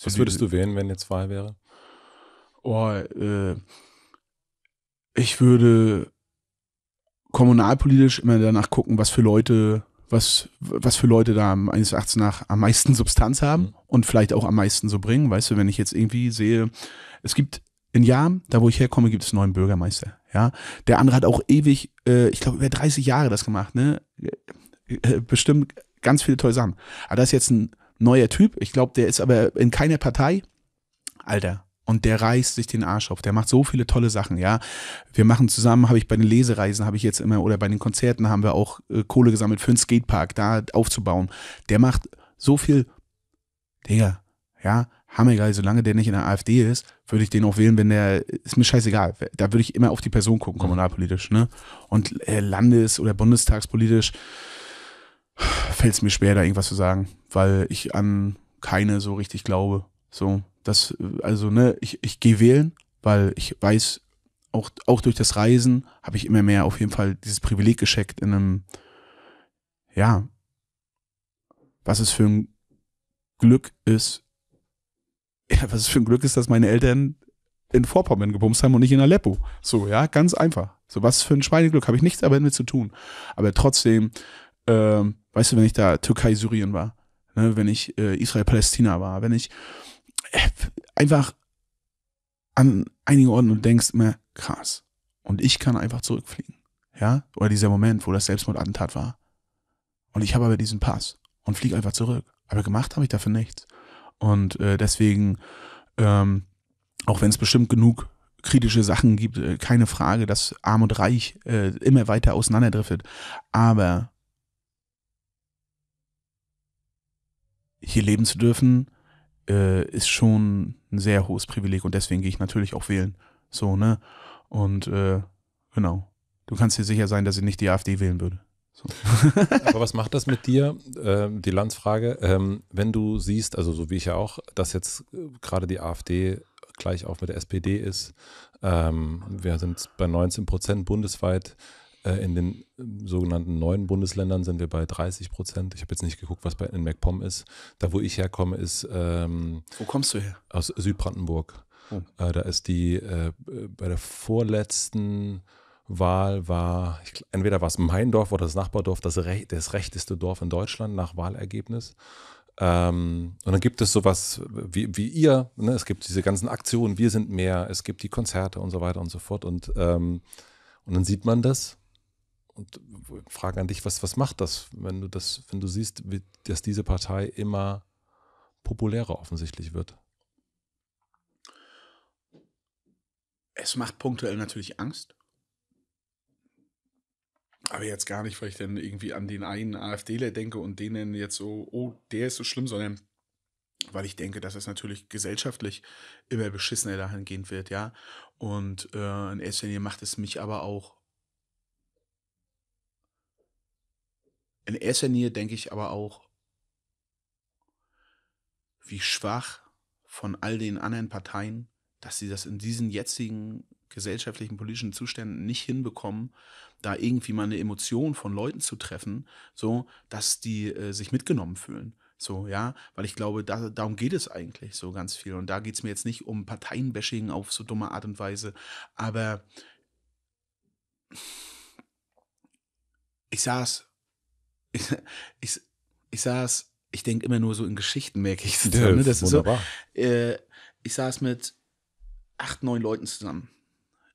So Was würdest du wählen, wenn jetzt Wahl wäre? Oh, äh, ich würde kommunalpolitisch immer danach gucken, was für Leute, was, was für Leute da meines Erachtens nach am meisten Substanz haben mhm. und vielleicht auch am meisten so bringen. Weißt du, wenn ich jetzt irgendwie sehe, es gibt in Jahren, da wo ich herkomme, gibt es neuen Bürgermeister. Ja, der andere hat auch ewig, äh, ich glaube über 30 Jahre das gemacht. Ne, äh, äh, bestimmt ganz viele tolle Sachen. Aber das ist jetzt ein neuer Typ. Ich glaube, der ist aber in keiner Partei. Alter, und der reißt sich den Arsch auf. Der macht so viele tolle Sachen, ja. Wir machen zusammen, habe ich bei den Lesereisen, habe ich jetzt immer, oder bei den Konzerten haben wir auch äh, Kohle gesammelt für einen Skatepark, da aufzubauen. Der macht so viel, Digga, ja, hammergeil, solange der nicht in der AfD ist, würde ich den auch wählen, wenn der, ist mir scheißegal, da würde ich immer auf die Person gucken, mhm. kommunalpolitisch, ne. Und äh, landes- oder bundestagspolitisch, fällt es mir schwer, da irgendwas zu sagen, weil ich an keine so richtig glaube. So, das, äh, also, ne, ich, ich gehe wählen, weil ich weiß, auch, auch durch das Reisen habe ich immer mehr auf jeden Fall dieses Privileg gescheckt in einem, ja, was es für ein Glück ist, ja, was es für ein Glück ist, dass meine Eltern in Vorpommern gebumst haben und nicht in Aleppo. So, ja, ganz einfach. So, was für ein Schweineglück, habe ich nichts damit zu tun. Aber trotzdem, ähm, Weißt du, wenn ich da Türkei, Syrien war, ne, wenn ich äh, Israel, Palästina war, wenn ich äh, einfach an einigen Orten und denkst immer, krass. Und ich kann einfach zurückfliegen. Ja? Oder dieser Moment, wo das Selbstmordattentat war. Und ich habe aber diesen Pass und fliege einfach zurück. Aber gemacht habe ich dafür nichts. Und äh, deswegen, ähm, auch wenn es bestimmt genug kritische Sachen gibt, äh, keine Frage, dass Arm und Reich äh, immer weiter auseinanderdriftet. Aber hier leben zu dürfen, äh, ist schon ein sehr hohes Privileg und deswegen gehe ich natürlich auch wählen. So, ne? Und äh, genau. Du kannst dir sicher sein, dass ich nicht die AfD wählen würde. So. Aber was macht das mit dir, ähm, die Landsfrage, ähm, wenn du siehst, also so wie ich ja auch, dass jetzt äh, gerade die AfD gleich auch mit der SPD ist, ähm, wir sind bei 19 Prozent bundesweit, äh, in den ähm, sogenannten neuen Bundesländern sind wir bei 30 Prozent. Ich habe jetzt nicht geguckt, was bei, in MacPom ist. Da, wo ich herkomme, ist. Ähm, wo kommst du her? Aus Südbrandenburg. Oh. Äh, da ist die, äh, bei der vorletzten Wahl war, ich, entweder war es mein Dorf oder das Nachbardorf, das, Re das rechteste Dorf in Deutschland nach Wahlergebnis. Ähm, und dann gibt es sowas wie, wie ihr, ne? es gibt diese ganzen Aktionen, wir sind mehr, es gibt die Konzerte und so weiter und so fort. Und, ähm, und dann sieht man das und Frage an dich, was, was macht das, wenn du das, wenn du siehst, wie, dass diese Partei immer populärer offensichtlich wird? Es macht punktuell natürlich Angst. Aber jetzt gar nicht, weil ich dann irgendwie an den einen AfDler denke und denen jetzt so, oh, der ist so schlimm, sondern weil ich denke, dass es natürlich gesellschaftlich immer beschissener dahingehend wird, ja. Und äh, in erster Linie macht es mich aber auch In erster Linie denke ich aber auch, wie schwach von all den anderen Parteien, dass sie das in diesen jetzigen gesellschaftlichen, politischen Zuständen nicht hinbekommen, da irgendwie mal eine Emotion von Leuten zu treffen, so dass die äh, sich mitgenommen fühlen. So, ja, weil ich glaube, da, darum geht es eigentlich so ganz viel. Und da geht es mir jetzt nicht um Parteienbashing auf so dumme Art und Weise, aber ich saß ich, ich, ich saß, ich denke immer nur so in Geschichten, merke ich zusammen. Ne? Das wunderbar. ist so. Äh, ich saß mit acht, neun Leuten zusammen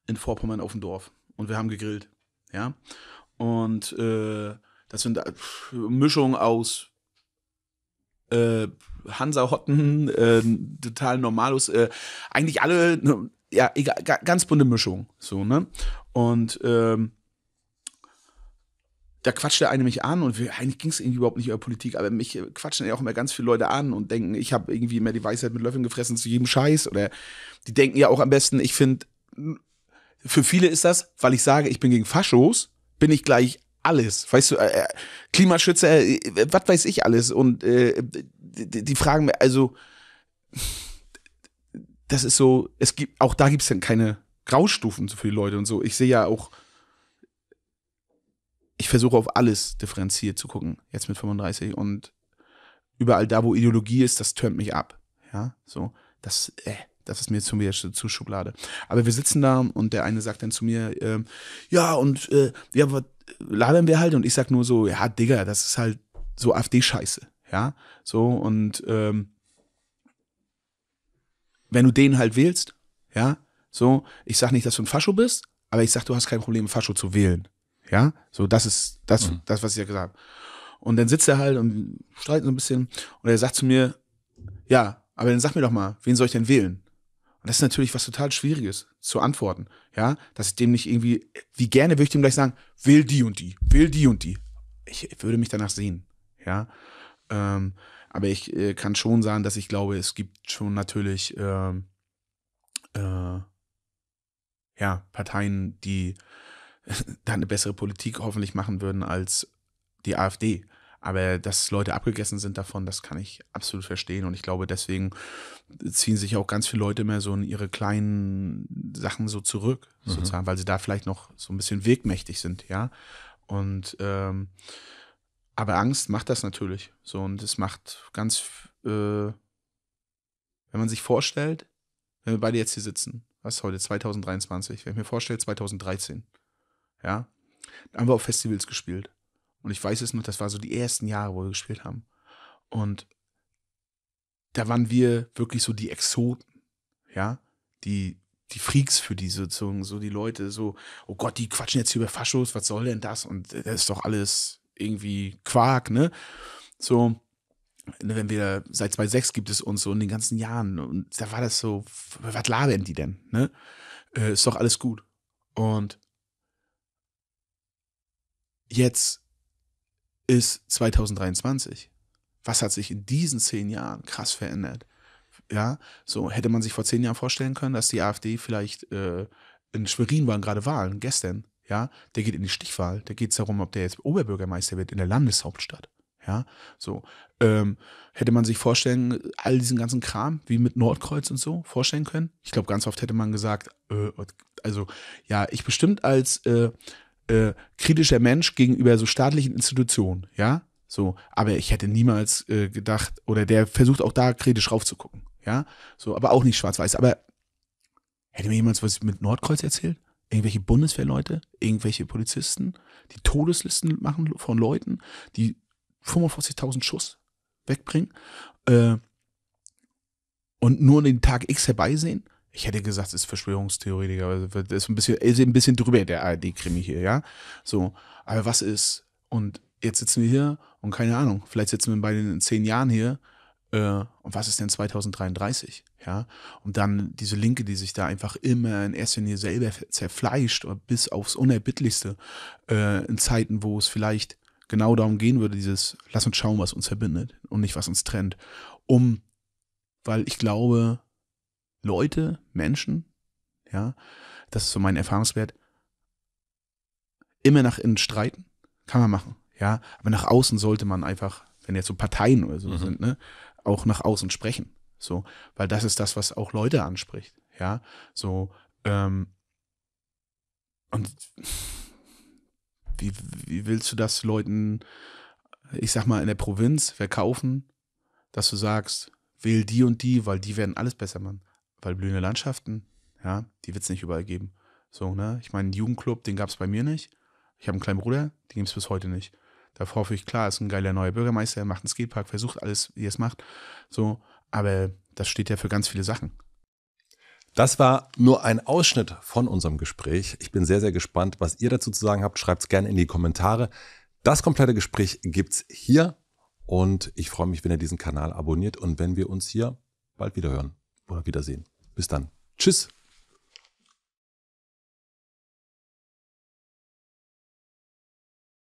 in Vorpommern auf dem Dorf und wir haben gegrillt. Ja. Und äh, das sind äh, Mischungen aus äh, Hansa-Hotten, äh, total normalos, äh, eigentlich alle, ne, ja, egal, ganz bunte Mischung. So, ne? Und ähm, da quatscht der eine mich an und wir, eigentlich ging es irgendwie überhaupt nicht über Politik, aber mich quatschen ja auch immer ganz viele Leute an und denken, ich habe irgendwie immer die Weisheit mit Löffeln gefressen zu jedem Scheiß oder die denken ja auch am besten, ich finde, hm, für viele ist das, weil ich sage, ich bin gegen Faschos, bin ich gleich alles, weißt du, äh, äh Klimaschützer, äh, was weiß ich alles und äh, die, die fragen mir, also das ist so, es gibt, auch da gibt es dann keine Graustufen für die Leute und so. Ich sehe ja auch ich versuche auf alles differenziert zu gucken, jetzt mit 35 und überall da, wo Ideologie ist, das tönt mich ab. Ja, so, das, äh, das ist mir zu mir zu Schublade. Aber wir sitzen da und der eine sagt dann zu mir, äh, ja, und äh, ja, was äh, labern wir halt? Und ich sag nur so, ja, Digga, das ist halt so AfD-Scheiße. Ja, so und ähm, wenn du den halt wählst, ja, so, ich sag nicht, dass du ein Fascho bist, aber ich sag, du hast kein Problem, Fascho zu wählen. Ja, so das ist das, mhm. das was ich ja gesagt habe. Und dann sitzt er halt und streitet so ein bisschen und er sagt zu mir, ja, aber dann sag mir doch mal, wen soll ich denn wählen? Und das ist natürlich was total Schwieriges zu antworten, ja, dass ich dem nicht irgendwie, wie gerne würde ich dem gleich sagen, wähl die und die, wähl die und die. Ich, würde mich danach sehen, ja. Ähm, aber ich äh, kann schon sagen, dass ich glaube, es gibt schon natürlich ähm, äh, ja, Parteien, die da eine bessere Politik hoffentlich machen würden als die AfD. Aber dass Leute abgegessen sind davon, das kann ich absolut verstehen. Und ich glaube, deswegen ziehen sich auch ganz viele Leute immer so in ihre kleinen Sachen so zurück, mhm. sozusagen, weil sie da vielleicht noch so ein bisschen wegmächtig sind, ja. Und ähm, aber Angst macht das natürlich. So, und es macht ganz, äh, wenn man sich vorstellt, wenn wir beide jetzt hier sitzen, was heute, 2023, wenn ich mir vorstelle, 2013, ja. Da haben wir auf Festivals gespielt. Und ich weiß es noch, das war so die ersten Jahre, wo wir gespielt haben. Und da waren wir wirklich so die Exoten, ja, die, die Freaks für diese sozusagen, so die Leute, so, oh Gott, die quatschen jetzt hier über Faschos, was soll denn das? Und äh, das ist doch alles irgendwie Quark, ne? So, ne, wenn wir, seit 2006 gibt es uns so in den ganzen Jahren und da war das so, was labern die denn, ne? Äh, ist doch alles gut. Und Jetzt ist 2023. Was hat sich in diesen zehn Jahren krass verändert? Ja, so hätte man sich vor zehn Jahren vorstellen können, dass die AfD vielleicht äh, in Schwerin waren gerade Wahlen gestern. Ja, der geht in die Stichwahl. Da geht es darum, ob der jetzt Oberbürgermeister wird in der Landeshauptstadt. Ja, so ähm, hätte man sich vorstellen, all diesen ganzen Kram wie mit Nordkreuz und so vorstellen können. Ich glaube, ganz oft hätte man gesagt, äh, also ja, ich bestimmt als äh, äh, kritischer Mensch gegenüber so staatlichen Institutionen, ja. So, aber ich hätte niemals äh, gedacht, oder der versucht auch da kritisch raufzugucken, ja. So, aber auch nicht schwarz-weiß. Aber hätte mir jemand was mit Nordkreuz erzählt? Irgendwelche Bundeswehrleute, irgendwelche Polizisten, die Todeslisten machen von Leuten, die 45.000 Schuss wegbringen äh, und nur den Tag X herbeisehen ich hätte gesagt, es ist Verschwörungstheoretiker, das ist ein bisschen, ist ein bisschen drüber der ARD-Krimi hier, ja. So, aber was ist? Und jetzt sitzen wir hier und keine Ahnung, vielleicht sitzen wir bei den zehn Jahren hier. Äh, und was ist denn 2033? Ja, und dann diese Linke, die sich da einfach immer in erster Linie selber zerfleischt bis aufs Unerbittlichste äh, in Zeiten, wo es vielleicht genau darum gehen würde, dieses lass uns schauen, was uns verbindet und nicht was uns trennt, um, weil ich glaube, Leute, Menschen, ja, das ist so mein Erfahrungswert, immer nach innen streiten, kann man machen, ja, aber nach außen sollte man einfach, wenn jetzt so Parteien oder so mhm. sind, ne, auch nach außen sprechen, so, weil das ist das, was auch Leute anspricht, ja, so, ähm, und wie, wie willst du das Leuten, ich sag mal, in der Provinz verkaufen, dass du sagst, wähl die und die, weil die werden alles besser machen weil blühende Landschaften, ja, die wird es nicht überall geben. So, ne? Ich meine, einen Jugendclub, den gab es bei mir nicht. Ich habe einen kleinen Bruder, den gibt es bis heute nicht. Davor hoffe ich, klar, ist ein geiler neuer Bürgermeister, macht einen Skatepark, versucht alles, wie er es macht. So, aber das steht ja für ganz viele Sachen. Das war nur ein Ausschnitt von unserem Gespräch. Ich bin sehr, sehr gespannt, was ihr dazu zu sagen habt. Schreibt es gerne in die Kommentare. Das komplette Gespräch gibt es hier und ich freue mich, wenn ihr diesen Kanal abonniert und wenn wir uns hier bald wieder hören oder Wiedersehen. Bis dann. Tschüss.